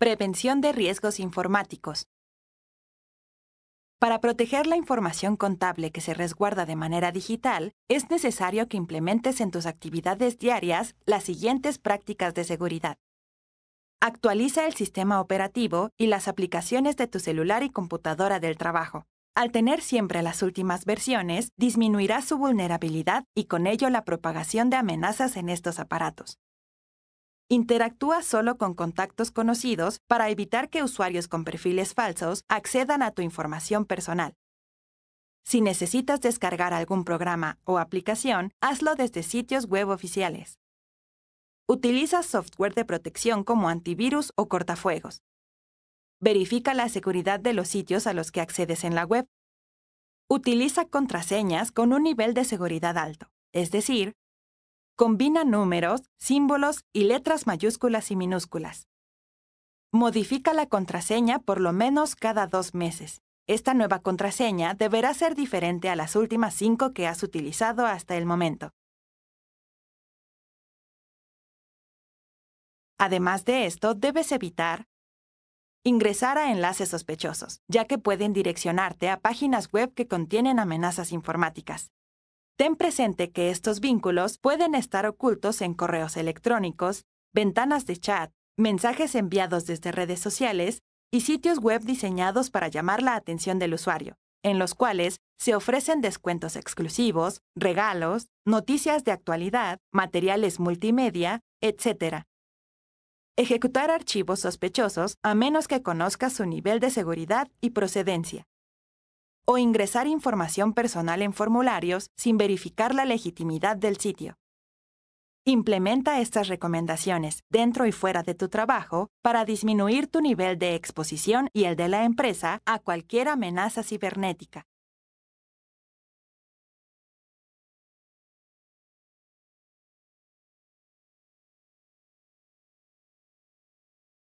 Prevención de riesgos informáticos. Para proteger la información contable que se resguarda de manera digital, es necesario que implementes en tus actividades diarias las siguientes prácticas de seguridad. Actualiza el sistema operativo y las aplicaciones de tu celular y computadora del trabajo. Al tener siempre las últimas versiones, disminuirá su vulnerabilidad y con ello la propagación de amenazas en estos aparatos. Interactúa solo con contactos conocidos para evitar que usuarios con perfiles falsos accedan a tu información personal. Si necesitas descargar algún programa o aplicación, hazlo desde sitios web oficiales. Utiliza software de protección como antivirus o cortafuegos. Verifica la seguridad de los sitios a los que accedes en la web. Utiliza contraseñas con un nivel de seguridad alto, es decir, Combina números, símbolos y letras mayúsculas y minúsculas. Modifica la contraseña por lo menos cada dos meses. Esta nueva contraseña deberá ser diferente a las últimas cinco que has utilizado hasta el momento. Además de esto, debes evitar ingresar a enlaces sospechosos, ya que pueden direccionarte a páginas web que contienen amenazas informáticas. Ten presente que estos vínculos pueden estar ocultos en correos electrónicos, ventanas de chat, mensajes enviados desde redes sociales y sitios web diseñados para llamar la atención del usuario, en los cuales se ofrecen descuentos exclusivos, regalos, noticias de actualidad, materiales multimedia, etc. Ejecutar archivos sospechosos a menos que conozca su nivel de seguridad y procedencia o ingresar información personal en formularios sin verificar la legitimidad del sitio. Implementa estas recomendaciones dentro y fuera de tu trabajo para disminuir tu nivel de exposición y el de la empresa a cualquier amenaza cibernética.